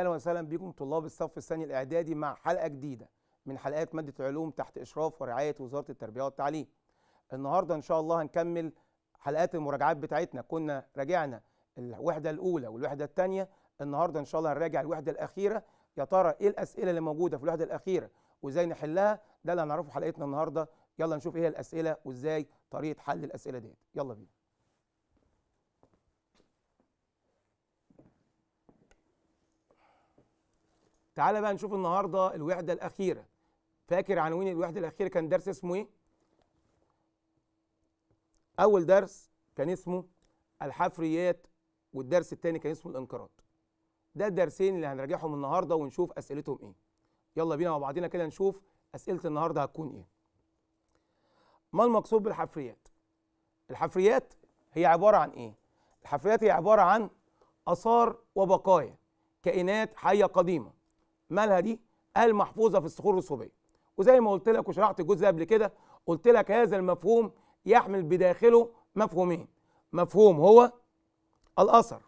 اهلا وسهلا بكم طلاب الصف الثاني الاعدادي مع حلقه جديده من حلقات ماده العلوم تحت اشراف ورعايه وزاره التربيه والتعليم. النهارده ان شاء الله هنكمل حلقات المراجعات بتاعتنا كنا راجعنا الوحده الاولى والوحده الثانيه النهارده ان شاء الله هنراجع الوحده الاخيره يا ترى ايه الاسئله اللي موجوده في الوحده الاخيره وازاي نحلها ده اللي هنعرفه في حلقتنا النهارده يلا نشوف ايه الاسئله وازاي طريقه حل الاسئله ديت يلا بينا. تعال بقى نشوف النهارده الوحده الاخيره فاكر عنوان الوحده الاخيره كان درس اسمه ايه اول درس كان اسمه الحفريات والدرس الثاني كان اسمه الانقراض ده الدرسين اللي هنراجعهم النهارده ونشوف اسئلتهم ايه يلا بينا مع بعضينا كده نشوف اسئله النهارده هتكون ايه ما المقصود بالحفريات الحفريات هي عباره عن ايه الحفريات هي عباره عن اثار وبقايا كائنات حيه قديمه مالها دي قال محفوظه في الصخور الرسوبيه وزي ما قلت لك وشرحت الجزء قبل كده قلت لك هذا المفهوم يحمل بداخله مفهومين مفهوم هو الاثر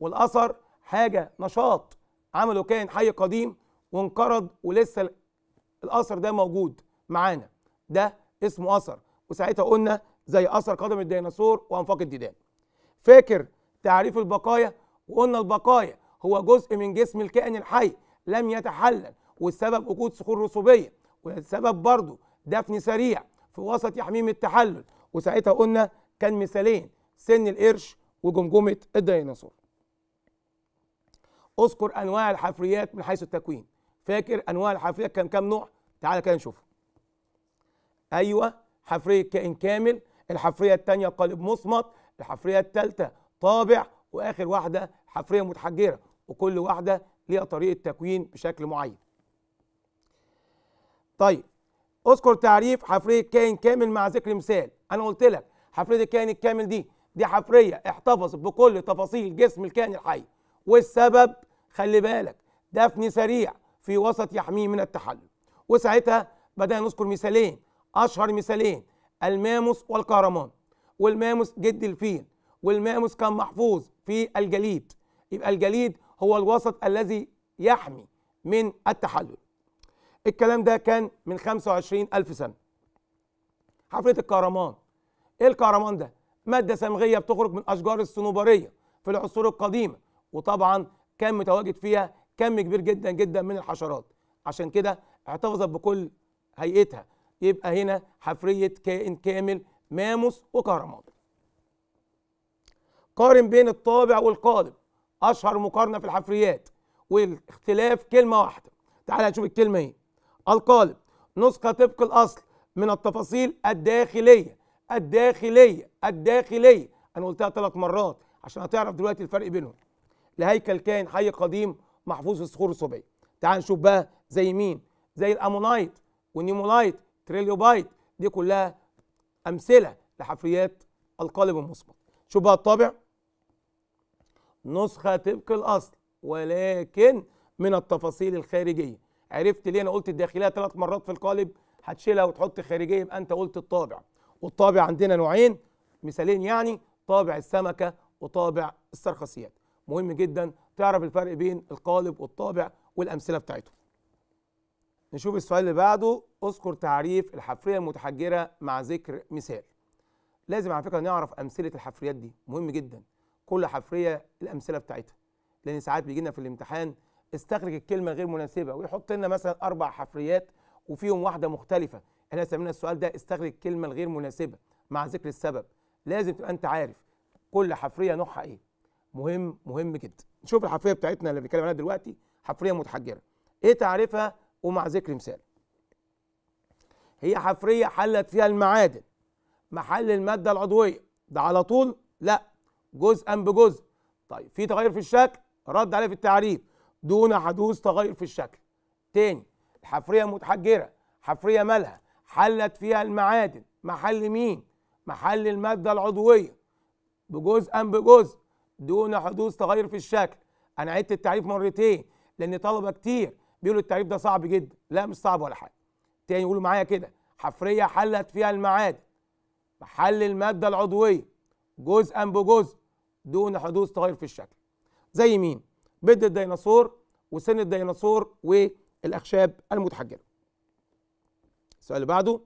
والاثر حاجه نشاط عمله كائن حي قديم وانقرض ولسه الاثر ده موجود معانا ده اسمه اثر وساعتها قلنا زي اثر قدم الديناصور وانفاق الديدان فاكر تعريف البقايا وقلنا البقايا هو جزء من جسم الكائن الحي لم يتحلل والسبب وجود صخور رسوبيه والسبب برضه دفن سريع في وسط يحميم التحلل وساعتها قلنا كان مثالين سن القرش وجمجمه الديناصور. اذكر انواع الحفريات من حيث التكوين فاكر انواع الحفريات كان كام نوع؟ تعالى كده نشوف. ايوه حفريه كائن كامل، الحفريه الثانيه قالب مصمت، الحفريه الثالثه طابع واخر واحده حفريه متحجره وكل واحده ليها طريقه تكوين بشكل معين طيب اذكر تعريف حفريه كائن كامل مع ذكر مثال انا قلت لك حفريه الكائن الكامل دي دي حفريه احتفظت بكل تفاصيل جسم الكائن الحي والسبب خلي بالك دفن سريع في وسط يحميه من التحلل وساعتها بدانا نذكر مثالين اشهر مثالين الماموس والكهرمان والماموس جد الفيل والماموس كان محفوظ في الجليد يبقى الجليد هو الوسط الذي يحمي من التحلل الكلام ده كان من 25 ألف سنة حفلة الكهرمان إيه الكهرمان ده؟ مادة صمغية بتخرج من أشجار الصنوبرية في العصور القديمة وطبعا كان متواجد فيها كم كبير جدا جدا من الحشرات عشان كده احتفظت بكل هيئتها يبقى هنا حفرية كائن كامل ماموس وكهرمان قارن بين الطابع والقالب اشهر مقارنه في الحفريات والاختلاف كلمه واحده تعال نشوف الكلمه ايه القالب نسخه طبق الاصل من التفاصيل الداخليه الداخليه الداخليه انا قلتها ثلاث مرات عشان هتعرف دلوقتي الفرق بينهم لهيكل كائن حي قديم محفوظ في الصخور الصوبيه تعال نشوف بقى زي مين زي الامونايت والنيمولايت تريليوبايت دي كلها امثله لحفريات القالب المصمت شوف بقى الطابع نسخه طبق الاصل ولكن من التفاصيل الخارجيه عرفت ليه انا قلت الداخليه ثلاث مرات في القالب هتشيلها وتحط خارجيه يبقى انت قلت الطابع والطابع عندنا نوعين مثالين يعني طابع السمكه وطابع السرخسيات مهم جدا تعرف الفرق بين القالب والطابع والامثله بتاعته نشوف السؤال اللي بعده اذكر تعريف الحفريه المتحجره مع ذكر مثال لازم على فكره نعرف امثله الحفريات دي مهم جدا كل حفريه الامثله بتاعتها لان ساعات بيجي لنا في الامتحان استخرج الكلمه غير مناسبه ويحط لنا مثلا اربع حفريات وفيهم واحده مختلفه احنا سمينا السؤال ده استخرج الكلمه الغير مناسبه مع ذكر السبب لازم تبقى انت عارف كل حفريه نوعها ايه مهم مهم جدا نشوف الحفريه بتاعتنا اللي بنتكلم عنها دلوقتي حفريه متحجره ايه تعريفها ومع ذكر مثال هي حفريه حلت فيها المعادن محل الماده العضويه ده على طول لا جزءا بجزء طيب في تغير في الشكل رد عليه في التعريف دون حدوث تغير في الشكل تاني الحفريه متحجره حفريه مالها حلت فيها المعادن محل مين محل الماده العضويه بجزء ام بجزء دون حدوث تغير في الشكل انا عدت التعريف مرتين لان طلبه كتير بيقولوا التعريف ده صعب جدا لا مش صعب ولا حاجه تاني يقولوا معايا كده حفريه حلت فيها المعادن محل الماده العضويه جزءا بجزء دون حدوث تغير في الشكل زي مين بد الديناصور وسن الديناصور والاخشاب المتحجره السؤال اللي بعده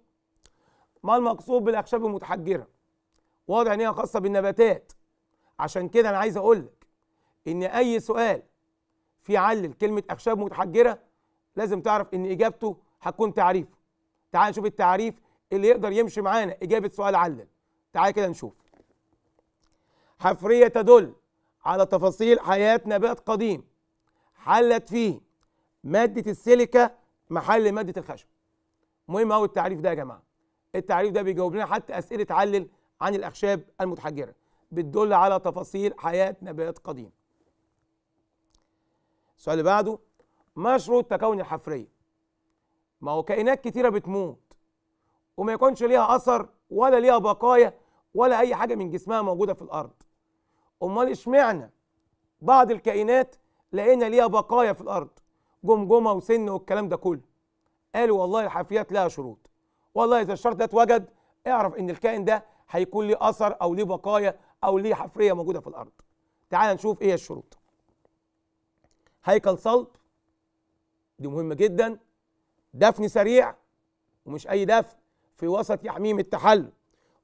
ما المقصود بالاخشاب المتحجره واضح ان هي خاصه بالنباتات عشان كده انا عايز اقول لك ان اي سؤال في علل كلمه اخشاب متحجره لازم تعرف ان اجابته هتكون تعريف تعال نشوف التعريف اللي يقدر يمشي معانا اجابه سؤال علل تعال كده نشوف حفرية تدل على تفاصيل حياة نبات قديم حلت فيه مادة السيليكا محل مادة الخشب مهم قوي التعريف ده يا جماعة التعريف ده بيجاوب لنا حتى أسئلة تعلل عن الأخشاب المتحجرة بتدل على تفاصيل حياة نبات قديم السؤال اللي بعده ما شروط تكون الحفرية ما هو كائنات كتيرة بتموت وما يكونش ليها أثر ولا ليها بقايا ولا أي حاجة من جسمها موجودة في الأرض امال اشمعنى بعض الكائنات لقينا ليها بقايا في الارض جمجمه وسن والكلام ده كله قالوا والله الحافيات لها شروط والله اذا الشرط ده اتوجد اعرف ان الكائن ده هيكون ليه اثر او ليه بقايا او ليه حفريه موجوده في الارض تعال نشوف ايه الشروط هيكل صلب دي مهمه جدا دفن سريع ومش اي دفن في وسط يحميم التحلل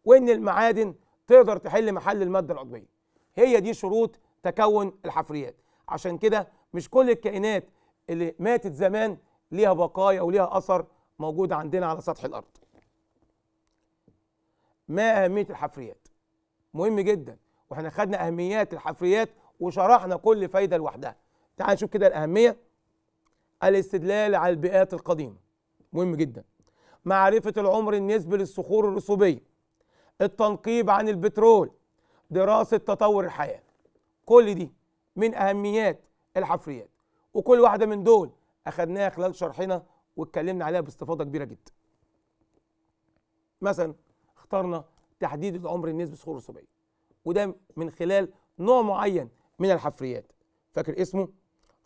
وان المعادن تقدر تحل محل الماده العضويه هي دي شروط تكون الحفريات عشان كده مش كل الكائنات اللي ماتت زمان ليها بقايا وليها اثر موجود عندنا على سطح الارض ما اهميه الحفريات مهم جدا واحنا خدنا اهميات الحفريات وشرحنا كل فايده لوحدها تعال نشوف كده الاهميه الاستدلال على البيئات القديمه مهم جدا معرفه العمر النسبي للصخور الرسوبيه التنقيب عن البترول دراسه تطور الحياه كل دي من اهميات الحفريات وكل واحده من دول اخذناها خلال شرحنا واتكلمنا عليها باستفاضه كبيره جدا مثلا اخترنا تحديد العمر النسبي الصخور الرسوبيه وده من خلال نوع معين من الحفريات فاكر اسمه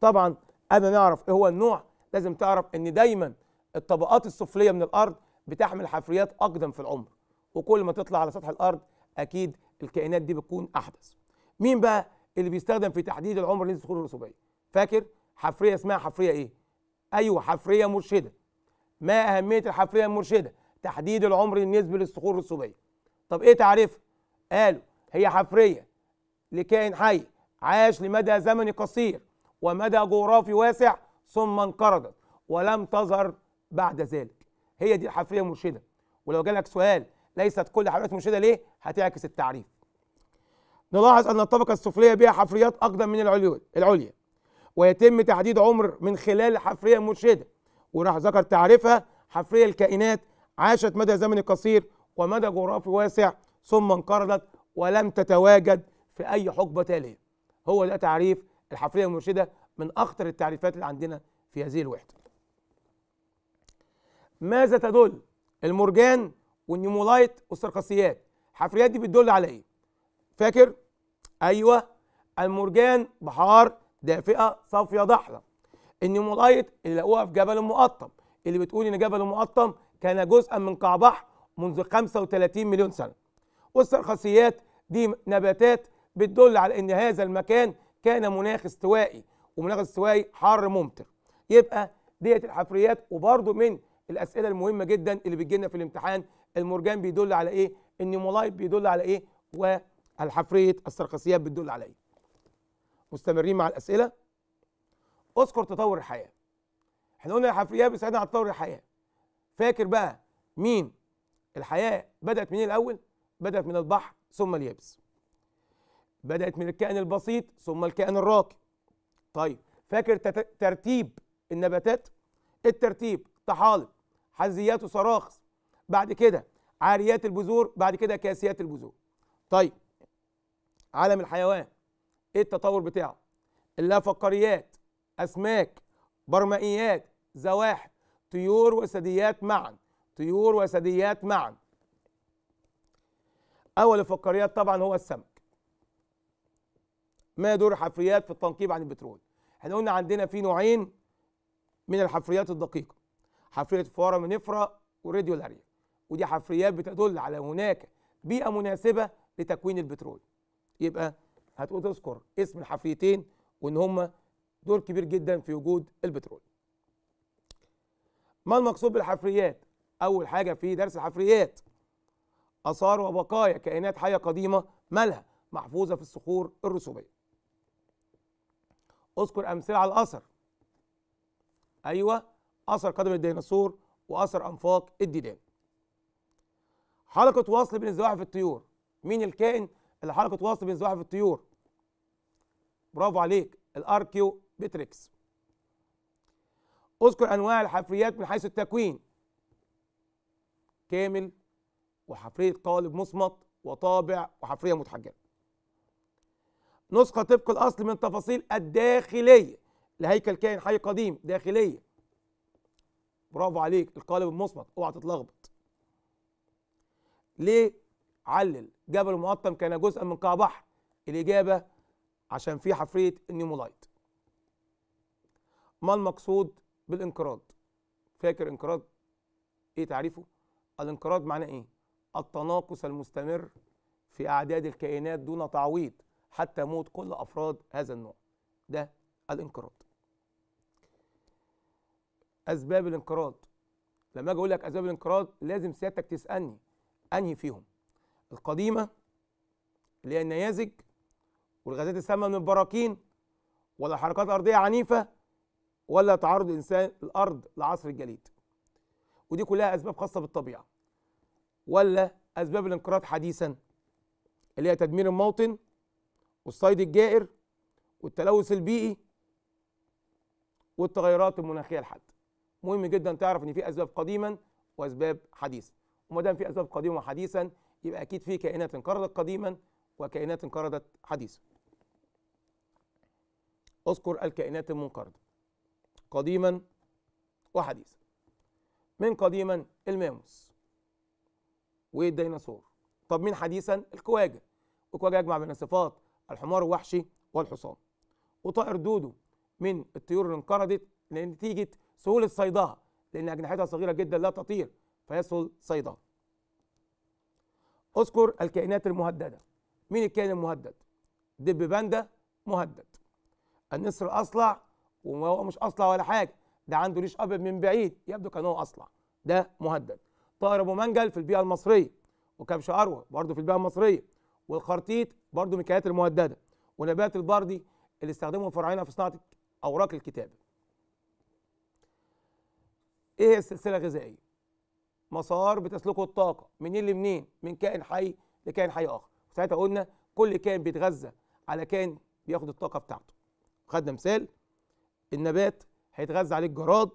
طبعا قبل ما نعرف ايه هو النوع لازم تعرف ان دايما الطبقات السفليه من الارض بتحمل حفريات اقدم في العمر وكل ما تطلع على سطح الارض اكيد الكائنات دي بتكون احدث مين بقى اللي بيستخدم في تحديد العمر لينز الصخور الرسوبيه فاكر حفريه اسمها حفريه ايه ايوه حفريه مرشده ما اهميه الحفريه المرشده تحديد العمر النسبي للصخور الرسوبيه طب ايه تعريفها قالوا هي حفريه لكائن حي عاش لمدى زمني قصير ومدى جغرافي واسع ثم انقرضت ولم تظهر بعد ذلك هي دي الحفريه المرشده ولو جالك سؤال ليست كل حفريات منشده ليه؟ هتعكس التعريف. نلاحظ أن الطبقة السفلية بها حفريات أقدم من العليا العليا ويتم تحديد عمر من خلال حفرية المرشده وراح ذكر تعريفها حفرية الكائنات عاشت مدى زمن قصير ومدى جغرافي واسع ثم انقرضت ولم تتواجد في أي حقبة تالية هو ده تعريف الحفرية المرشده من أخطر التعريفات اللي عندنا في هذه الوحدة ماذا تدل المرجان والنيمولايت والسرقسيات الحفريات دي بتدل على ايه فاكر ايوه المرجان بحار دافئه صافيه ضحله النيمولايت اللي لقوها في جبل المقطم اللي بتقول ان جبل المقطم كان جزءا من قعبح منذ 35 مليون سنه والسرخسيات دي نباتات بتدل على ان هذا المكان كان مناخ استوائي ومناخ استوائي حر ممطر يبقى ديت الحفريات وبرده من الاسئله المهمه جدا اللي بتجي في الامتحان المرجان بيدل على ايه النيمولايت بيدل على ايه والحفريه السرقسيات بتدل على ايه مستمرين مع الاسئله اذكر تطور الحياه احنا قلنا الحفريات بتساعدنا على تطور الحياه فاكر بقى مين الحياه بدات منين إيه الاول بدات من البحر ثم اليابس بدات من الكائن البسيط ثم الكائن الراقي طيب فاكر ترتيب النباتات الترتيب طحالب حزيات وصراخص بعد كده عاريات البذور بعد كده كاسيات البذور طيب عالم الحيوان ايه التطور بتاعه اللافقريات اسماك برمائيات زواحف طيور وثدييات معا طيور وثدييات معا اول الفقريات طبعا هو السمك ما دور الحفريات في التنقيب عن البترول احنا قلنا عندنا في نوعين من الحفريات الدقيقه حفريه فورامنفرا وراديولاريا ودي حفريات بتدل على هناك بيئة مناسبة لتكوين البترول يبقى هتقول تذكر اسم الحفريتين وان هما دور كبير جدا في وجود البترول ما المقصود بالحفريات اول حاجه في درس الحفريات اثار وبقايا كائنات حيه قديمه مالها محفوظه في الصخور الرسوبيه اذكر امثله على الاثر ايوه اثر قدم الديناصور واثر انفاق الديدان حلقة وصل بين الزواحف الطيور مين الكائن اللي حلقة وصل بين الزواحف الطيور برافو عليك الاركيو بيتريكس اذكر انواع الحفريات من حيث التكوين كامل وحفرية قالب مصمت وطابع وحفرية متحجرة نسخة طبق الأصل من التفاصيل الداخلية لهيكل كائن حي قديم داخلية برافو عليك القالب المصمت اوعى تتلخبط ليه علل جبل المقطم كان جزءا من قاع بحر الاجابه عشان في حفريه النيمولايت ما المقصود بالانقراض فاكر انقراض ايه تعريفه الانقراض معناه ايه التناقص المستمر في اعداد الكائنات دون تعويض حتى موت كل افراد هذا النوع ده الانقراض اسباب الانقراض لما اجي اقول لك اسباب الانقراض لازم سيادتك تسالني انهي فيهم القديمه اللي هي النيازج والغازات السامه من البراكين ولا حركات ارضيه عنيفه ولا تعرض الانسان الارض لعصر الجليد ودي كلها اسباب خاصه بالطبيعه ولا اسباب الانقراض حديثا اللي هي تدمير الموطن والصيد الجائر والتلوث البيئي والتغيرات المناخيه الحاده مهم جدا تعرف ان في اسباب قديما واسباب حديثه وما دام في اسباب قديما وحديثا يبقى اكيد في كائنات انقرضت قديما وكائنات انقرضت حديثا اذكر الكائنات المنقرضه قديما وحديثا من قديما الماموس والديناصور طب من حديثا الكواجه الكواجه يجمع بين صفات الحمار الوحشي والحصان وطائر دودو من الطيور اللي انقرضت لنتيجه سهوله صيدها لان اجنحتها صغيره جدا لا تطير فيسهل صيدها اذكر الكائنات المهدده مين الكائن المهدد دب باندا مهدد النسر الاصلع وهو مش اصلع ولا حاجه ده عنده ريش ابيض من بعيد يبدو كان هو اصلع ده مهدد طائر ابو منجل في البيئه المصريه وكبش اروى برضه في البيئه المصريه والخرتيت برضه من الكائنات المهدده ونبات البردي اللي استخدمه فراعنه في صناعه اوراق الكتابه ايه هي السلسله الغذائيه مسار بتسلكه الطاقه منين لمنين من كائن حي لكائن حي اخر ساعتها قلنا كل كائن بيتغذى على كائن بياخد الطاقه بتاعته خدنا مثال النبات هيتغذى عليه الجراد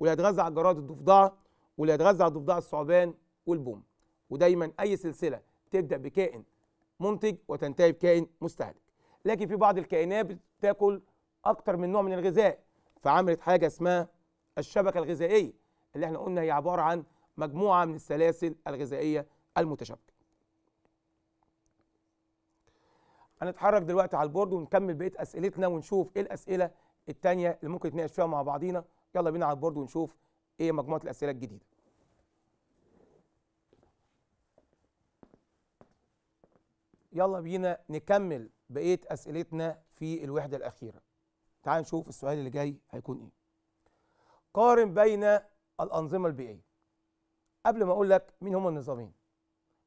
واللي هيتغذى على الجراد الضفدعه واللي هيتغذى على الضفدعه الثعبان والبوم ودايما اي سلسله تبدا بكائن منتج وتنتهي بكائن مستهلك لكن في بعض الكائنات بتاكل اكتر من نوع من الغذاء فعملت حاجه اسمها الشبكه الغذائيه اللي احنا قلنا هي عباره عن مجموعة من السلاسل الغذائية المتشابكة هنتحرك دلوقتي على البورد ونكمل بقية أسئلتنا ونشوف إيه الأسئلة التانية اللي ممكن نتناقش فيها مع بعضينا يلا بينا على البورد ونشوف إيه مجموعة الأسئلة الجديدة يلا بينا نكمل بقية أسئلتنا في الوحدة الأخيرة تعال نشوف السؤال اللي جاي هيكون إيه قارن بين الأنظمة البيئية قبل ما اقول لك مين هم النظامين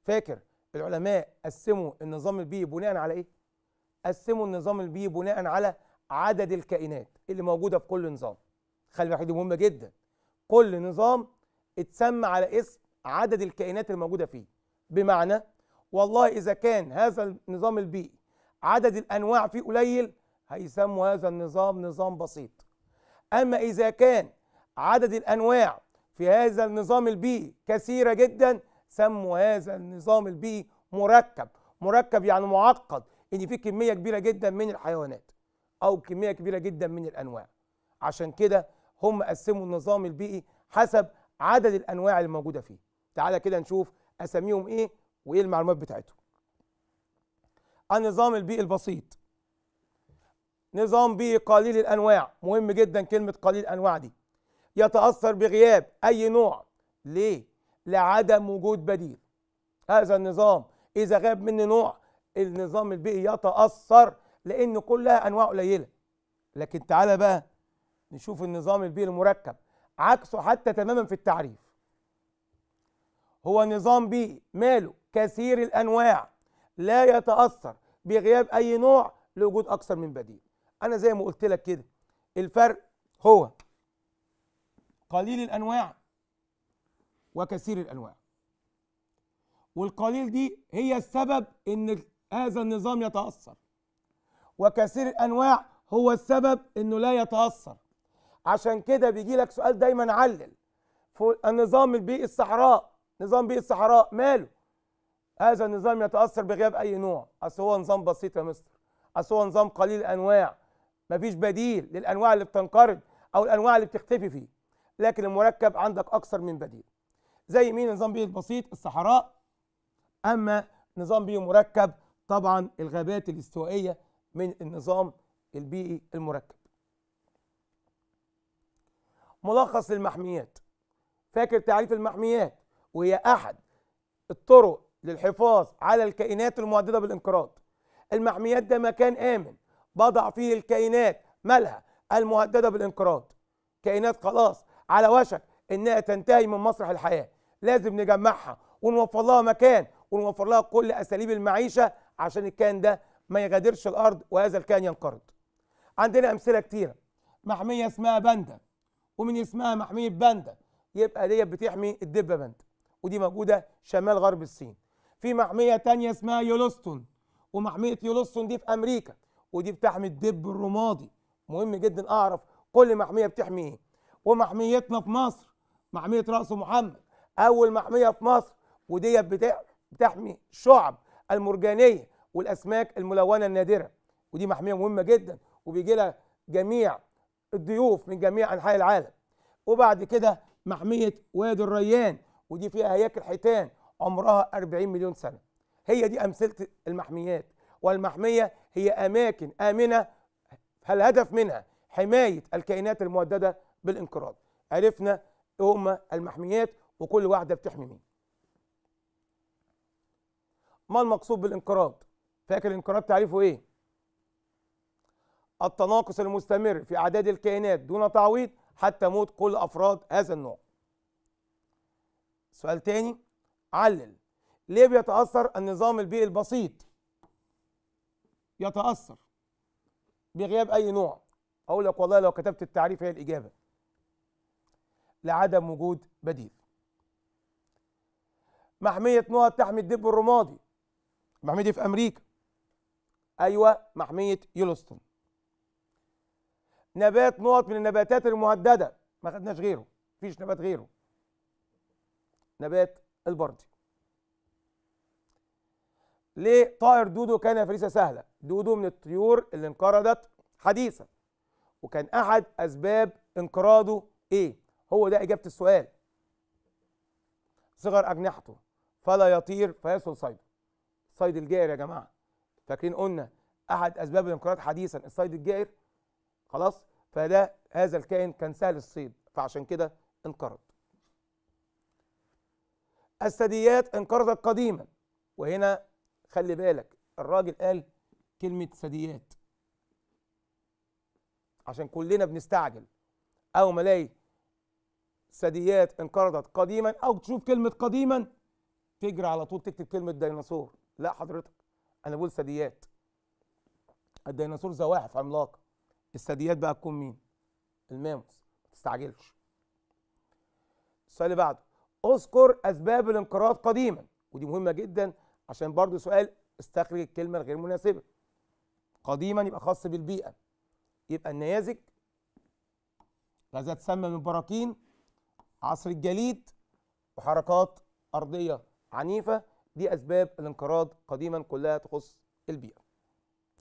فاكر العلماء قسموا النظام البيئي بناء على ايه قسموا النظام البيئي بناء على عدد الكائنات اللي موجوده في كل نظام خلي بالك دي مهمه جدا كل نظام اتسمى على اسم عدد الكائنات الموجوده فيه بمعنى والله اذا كان هذا النظام البيئي عدد الانواع فيه قليل هيسموا هذا النظام نظام بسيط اما اذا كان عدد الانواع في هذا النظام البيئي كثيرة جدا سموا هذا النظام البيئي مركب مركب يعني معقد ان في كمية كبيرة جدا من الحيوانات او كمية كبيرة جدا من الانواع عشان كده هم قسموا النظام البيئي حسب عدد الانواع الموجودة فيه تعالى كده نشوف اساميهم ايه وايه المعلومات بتاعتهم النظام البيئي البسيط نظام بيئي قليل الانواع مهم جدا كلمه قليل الانواع دي يتأثر بغياب أي نوع ليه؟ لعدم وجود بديل هذا النظام إذا غاب منه نوع النظام البيئي يتأثر لأن كلها أنواع قليلة لكن تعالى بقى نشوف النظام البيئي المركب عكسه حتى تماما في التعريف هو نظام بيئي ماله كثير الأنواع لا يتأثر بغياب أي نوع لوجود أكثر من بديل أنا زي ما قلت لك كده الفرق هو قليل الانواع وكثير الانواع والقليل دي هي السبب ان هذا النظام يتاثر وكثير الانواع هو السبب انه لا يتاثر عشان كده بيجي لك سؤال دايما علل النظام البيئي الصحراء نظام بيئي الصحراء ماله هذا النظام يتاثر بغياب اي نوع اصل هو نظام بسيط يا مستر اصل هو نظام قليل الانواع مفيش بديل للانواع اللي بتنقرض او الانواع اللي بتختفي فيه لكن المركب عندك أكثر من بديل زي مين نظام بيئي البسيط الصحراء أما نظام بيئي مركب طبعا الغابات الاستوائية من النظام البيئي المركب ملخص للمحميات فاكر تعريف المحميات وهي أحد الطرق للحفاظ على الكائنات المهددة بالانقراض المحميات ده مكان آمن بضع فيه الكائنات مالها المهددة بالانقراض كائنات خلاص على وشك انها تنتهي من مسرح الحياه لازم نجمعها ونوفر لها مكان ونوفر لها كل اساليب المعيشه عشان الكيان ده ما يغادرش الارض وهذا الكيان ينقرض عندنا امثله كتيره محميه اسمها باندا ومن اسمها محميه باندا يبقى ديت بتحمي الدبه باندا ودي موجوده شمال غرب الصين في محميه تانية اسمها يولوستون ومحميه يولوستون دي في امريكا ودي بتحمي الدب الرمادي مهم جدا اعرف كل محميه بتحمي ايه ومحميتنا في مصر محميه راس محمد اول محميه في مصر وديت بتحمي شعب المرجانيه والاسماك الملونه النادره ودي محميه مهمه جدا وبيجي لها جميع الضيوف من جميع انحاء العالم وبعد كده محميه وادي الريان ودي فيها هياكل حيتان عمرها 40 مليون سنه هي دي امثله المحميات والمحميه هي اماكن امنه فالهدف منها حمايه الكائنات المهدده بالانقراض عرفنا هما المحميات وكل واحده بتحمي مين ما المقصود بالانقراض فاكر الانقراض تعريفه ايه التناقص المستمر في اعداد الكائنات دون تعويض حتى موت كل افراد هذا النوع سؤال تاني علل ليه بيتاثر النظام البيئي البسيط يتاثر بغياب اي نوع اقول لك والله لو كتبت التعريف هي الاجابه لعدم وجود بديل محمية نقط تحمي الدب الرمادي المحمية دي في أمريكا أيوة محمية يولستون نبات نقط من النباتات المهددة ما خدناش غيره مفيش نبات غيره نبات البردي ليه طائر دودو كان فريسة سهلة دودو من الطيور اللي انقرضت حديثا وكان أحد أسباب انقراضه إيه هو ده إجابة السؤال صغر أجنحته فلا يطير فيسهل صيده الصيد الجائر يا جماعة فاكرين قلنا أحد أسباب الانقراض حديثا الصيد الجائر خلاص فده هذا الكائن كان سهل الصيد فعشان كده انقرض الثدييات انقرضت قديما وهنا خلي بالك الراجل قال كلمة ثدييات عشان كلنا بنستعجل أول ما الاقي ثدييات انقرضت قديما او تشوف كلمه قديما تجري على طول تكتب كلمه ديناصور لا حضرتك انا بقول ثدييات الديناصور زواحف عملاقه الثدييات بقى تكون مين الماموس ما تستعجلش السؤال اللي بعده اذكر اسباب الانقراض قديما ودي مهمه جدا عشان برضو سؤال استخرج الكلمه الغير مناسبه قديما يبقى خاص بالبيئه يبقى النيازك غازات سامه من براكين عصر الجليد وحركات أرضية عنيفة دي أسباب الانقراض قديما كلها تخص البيئة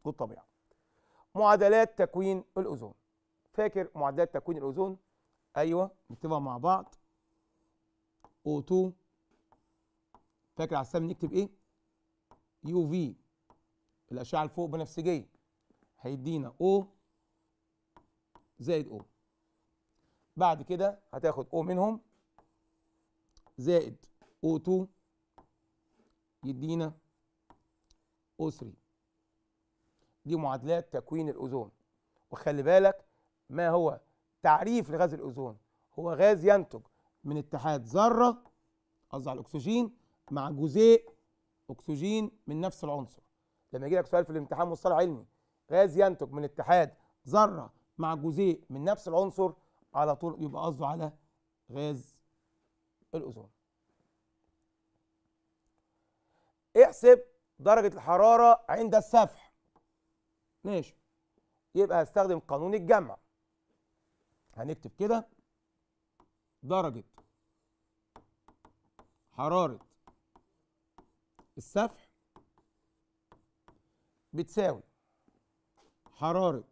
والطبيعة معادلات تكوين الأوزون فاكر معادلات تكوين الأوزون أيوة نكتبها مع بعض O2 فاكر على السهم نكتب إيه يو في الأشعة اللي فوق بنفسجية هيدينا O زائد O بعد كده هتاخد او منهم زائد او 2 يدينا او 3 دي معادلات تكوين الاوزون وخلي بالك ما هو تعريف لغاز الاوزون هو غاز ينتج من اتحاد ذره قصدي على الاكسجين مع جزيء اكسجين من نفس العنصر لما يجي لك سؤال في الامتحان مصطلح علمي غاز ينتج من اتحاد ذره مع جزيء من نفس العنصر على طول يبقى قصده على غاز الأوزون احسب درجة الحرارة عند السفح ماشي يبقى هستخدم قانون الجمع هنكتب كده درجة حرارة السفح بتساوي حرارة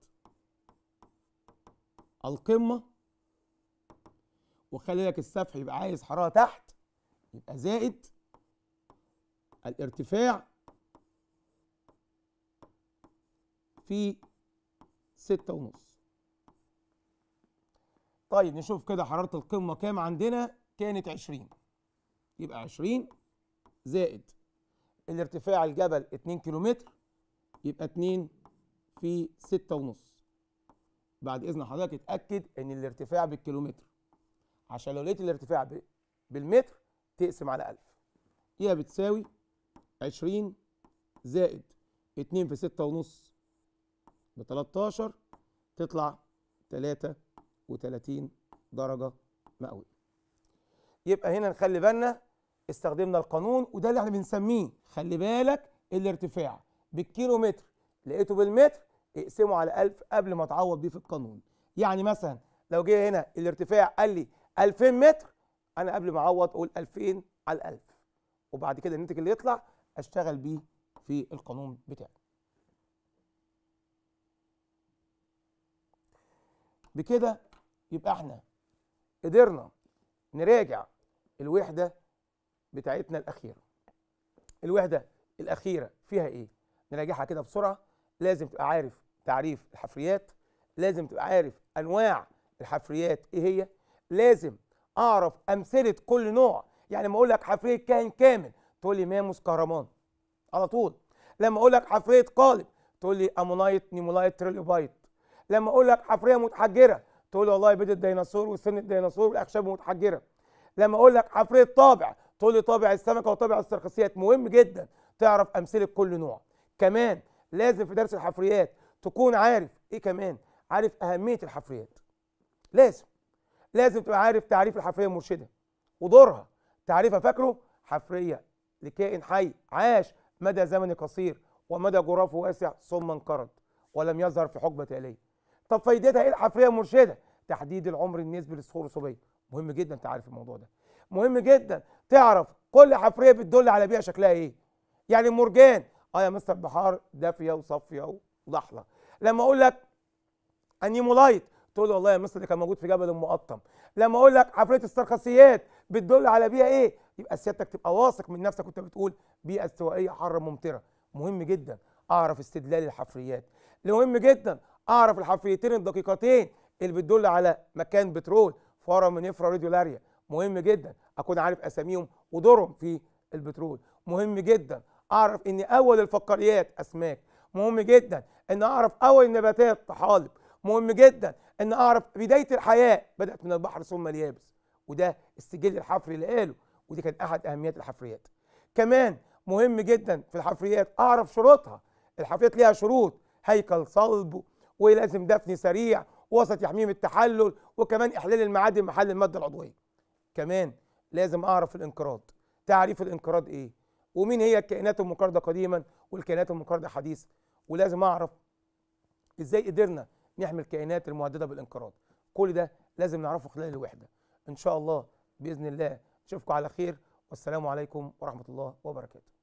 القمة وخلي لك السفح يبقى عايز حراره تحت يبقى زائد الارتفاع في ستة ونص طيب نشوف كده حرارة القمة كام عندنا كانت عشرين يبقى عشرين زائد الارتفاع الجبل اتنين كيلومتر يبقى اتنين في ستة ونص بعد إذن حضرتك اتأكد إن الارتفاع بالكيلومتر عشان لو لقيت الارتفاع بالمتر تقسم على 1000 ايه بتساوي 20 زائد 2 في 6 ونص ب 13 تطلع 33 درجة مئوية يبقى هنا نخلي بالنا استخدمنا القانون وده اللي احنا بنسميه خلي بالك الارتفاع بالكيلو متر لقيته بالمتر اقسمه على 1000 قبل ما تعوض بيه في القانون يعني مثلا لو جه هنا الارتفاع قال لي 2000 متر انا قبل ما اعوض اقول 2000 على 1000 وبعد كده الناتج اللي يطلع اشتغل بيه في القانون بتاعي بكده يبقى احنا قدرنا نراجع الوحده بتاعتنا الاخيره الوحده الاخيره فيها ايه نراجعها كده بسرعه لازم تبقى عارف تعريف الحفريات لازم تبقى عارف انواع الحفريات ايه هي لازم اعرف امثله كل نوع يعني ما اقول لك حفريه كاهن كامل تقول لي ماموس كهرمان على طول لما اقول لك حفريه قالب تقول لي امونايت نيمولايت تريلوبايت لما اقول لك حفريه متحجره تقول لي والله بيض الديناصور وسن الديناصور والاخشاب المتحجره لما اقول لك حفريه طابع تقول لي طابع السمكه وطابع السرخسيات مهم جدا تعرف امثله كل نوع كمان لازم في درس الحفريات تكون عارف ايه كمان عارف اهميه الحفريات لازم لازم تبقى عارف تعريف الحفريه المرشده ودورها تعريفها فاكره حفريه لكائن حي عاش مدى زمن قصير ومدى جغرافي واسع ثم انقرض ولم يظهر في حقبه تاليه طب فائدتها ايه الحفريه المرشده تحديد العمر النسبي للصخور الصوبيه مهم جدا تعرف الموضوع ده مهم جدا تعرف كل حفريه بتدل على بيئه شكلها ايه يعني مرجان اه يا مستر بحار دافيه وصافيه وضحله لما اقول لك انيمولايت تقول والله يا مستر ده كان موجود في جبل ام قطم لما اقول لك عفريت السرخسيات بتدل على بيئه ايه يبقى سيادتك تبقى واثق من نفسك وانت بتقول بيئه استوائيه حاره ممطره مهم جدا اعرف استدلال الحفريات مهم جدا اعرف الحفريتين الدقيقتين اللي بتدل على مكان بترول فورامينيفرا ريديولاريا مهم جدا اكون عارف اساميهم ودورهم في البترول مهم جدا اعرف ان اول الفقاريات اسماك مهم جدا ان اعرف اول النباتات طحالب مهم جدا ان اعرف بدايه الحياه بدات من البحر ثم اليابس وده السجل الحفري اللي قاله ودي كانت احد اهميات الحفريات كمان مهم جدا في الحفريات اعرف شروطها الحفريات ليها شروط هيكل صلب ولازم دفن سريع وسط يحميم التحلل وكمان احلال المعادن محل الماده العضويه كمان لازم اعرف الانقراض تعريف الانقراض ايه ومين هي الكائنات المنقرضه قديما والكائنات المنقرضه حديثا ولازم اعرف ازاي قدرنا نحمي الكائنات المهدده بالانقراض كل ده لازم نعرفه خلال الوحده ان شاء الله باذن الله نشوفكم على خير والسلام عليكم ورحمه الله وبركاته